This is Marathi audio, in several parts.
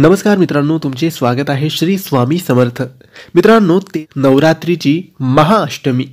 नमस्कार मित्रांनो तुमचे स्वागत आहे श्री स्वामी समर्थ मित्रांनो ते नवरात्रीची महाअष्टमी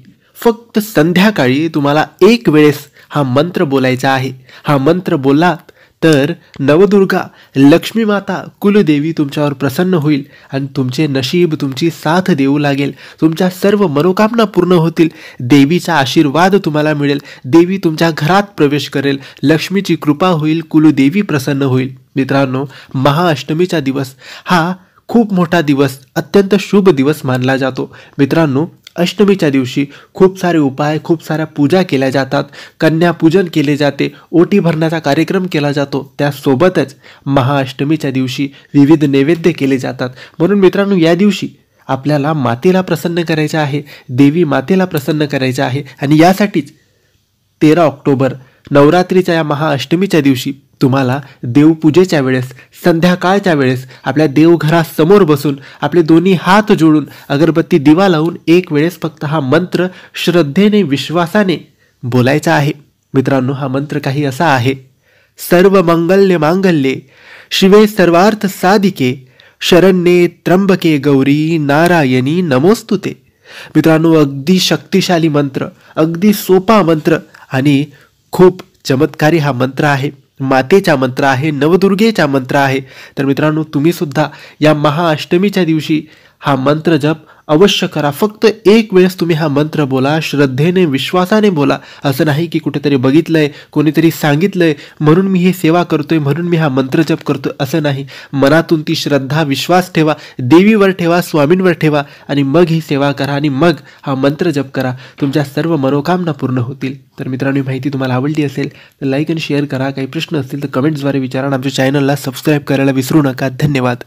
फक्त संध्याकाळी तुम्हाला एक वेळेस हा मंत्र बोलायचा आहे हा मंत्र बोललात तर नवदुर्गा लक्ष्मी माता कुलदेवी तुमच्यावर प्रसन्न होईल आणि तुमचे नशीब तुमची साथ देऊ लागेल तुमच्या सर्व मनोकामना पूर्ण होतील देवीचा आशीर्वाद तुम्हाला मिळेल देवी तुमच्या घरात प्रवेश करेल लक्ष्मीची कृपा होईल कुलदेवी प्रसन्न होईल मित्रांनो महाअष्टमीचा दिवस हा खूप मोठा दिवस अत्यंत शुभ दिवस मानला जातो मित्रांनो अष्टमीच्या दिवशी खूप सारे उपाय खूप साऱ्या पूजा केल्या जातात कन्यापूजन केले जाते ओटी भरण्याचा कार्यक्रम केला जातो त्यासोबतच महाअष्टमीच्या दिवशी विविध नैवेद्य केले जातात म्हणून मित्रांनो या दिवशी आपल्याला मातेला प्रसन्न करायचं आहे देवी मातेला प्रसन्न करायचं आहे आणि यासाठीच तेरा ऑक्टोबर नवरात्रीच्या या महाअष्टमीच्या दिवशी तुम्हाला देवपूजेच्या वेळेस संध्याकाळच्या वेळेस आपल्या देवघरासमोर बसून आपले दोन्ही हात जोडून अगरबत्ती दिवा लावून एक वेळेस फक्त हा मंत्र श्रद्धेने विश्वासाने बोलायचा आहे मित्रांनो हा मंत्र काही असा आहे सर्व मंगल्य मांगल्ये शिवे सर्वार्थ साधिके शरण्ये त्र्यंबके गौरी नारायणी नमोस्तुते मित्रांनो अगदी शक्तिशाली मंत्र अगदी सोपा मंत्र आणि खूप चमत्कारी हा मंत्र आहे मातेचा मंत्र आहे नवदुर्गेचा मंत्र आहे तर मित्रांनो तुम्हीसुद्धा या महाअष्टमीच्या दिवशी हा मंत्र जप अवश्य करा फक्त एक वेळेस तुम्ही हा मंत्र बोला श्रद्धेने विश्वासाने बोला असं नाही की कुठेतरी आहे कोणीतरी सांगितलंय म्हणून मी हे सेवा करतोय म्हणून मी हा मंत्र जप करतो असं नाही मनातून ती श्रद्धा विश्वास ठेवा देवीवर ठेवा स्वामींवर ठेवा आणि मग ही सेवा करा आणि मग हा मंत्र जप करा तुमच्या सर्व मनोकामना पूर्ण होतील तर मित्रांनो ही माहिती तुम्हाला आवडली असेल तर लाईक आणि शेअर करा काही प्रश्न असतील तर कमेंट्सद्वारे विचारा आणि आमच्या चॅनलला सबस्क्राईब करायला विसरू नका धन्यवाद